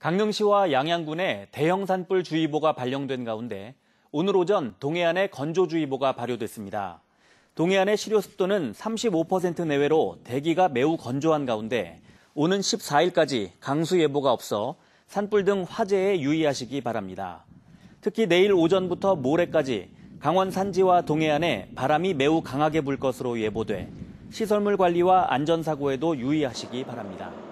강릉시와 양양군에 대형 산불 주의보가 발령된 가운데 오늘 오전 동해안에 건조주의보가 발효됐습니다. 동해안의 실료 습도는 35% 내외로 대기가 매우 건조한 가운데 오는 14일까지 강수 예보가 없어 산불 등 화재에 유의하시기 바랍니다. 특히 내일 오전부터 모레까지 강원 산지와 동해안에 바람이 매우 강하게 불 것으로 예보돼 시설물 관리와 안전사고에도 유의하시기 바랍니다.